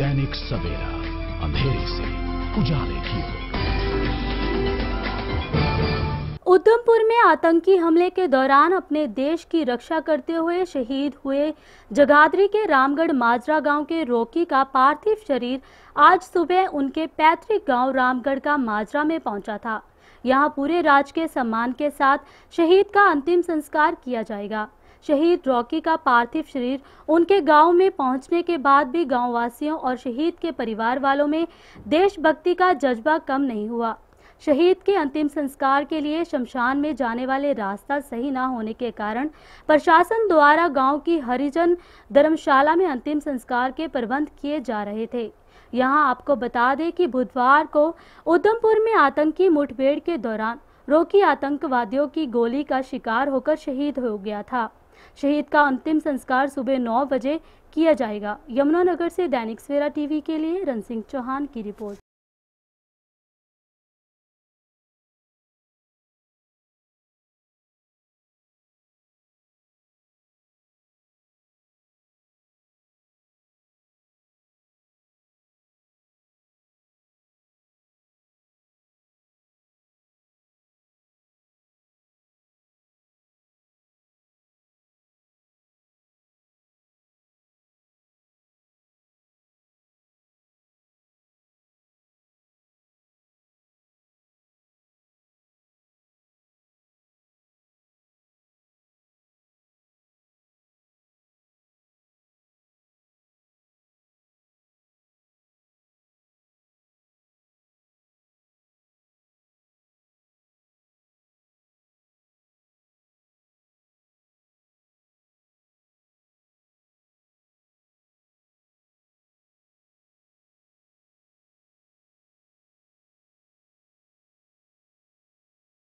दैनिक सवेरा अंधेरे से उजाले की उधमपुर में आतंकी हमले के दौरान अपने देश की रक्षा करते हुए शहीद हुए जगाधरी के रामगढ़ माजरा गांव के रोकी का पार्थिव शरीर आज सुबह उनके पैतृक गांव रामगढ़ का माजरा में पहुंचा था यहां पूरे राज के सम्मान के साथ शहीद का अंतिम संस्कार किया जाएगा शहीद रॉकी का पार्थिव शरीर उनके गांव में पहुंचने के बाद भी गाँव वासियों और शहीद के परिवार वालों में देशभक्ति का जज्बा कम नहीं हुआ शहीद के अंतिम संस्कार के लिए शमशान में जाने वाले रास्ता सही ना होने के कारण प्रशासन द्वारा गांव की हरिजन धर्मशाला में अंतिम संस्कार के प्रबंध किए जा रहे थे यहां आपको बता दें कि बुधवार को उधमपुर में आतंकी मुठभेड़ के दौरान रोकी आतंकवादियों की गोली का शिकार होकर शहीद हो गया था शहीद का अंतिम संस्कार सुबह नौ बजे किया जाएगा यमुनानगर से दैनिक सवेरा टीवी के लिए रणसिंह चौहान की रिपोर्ट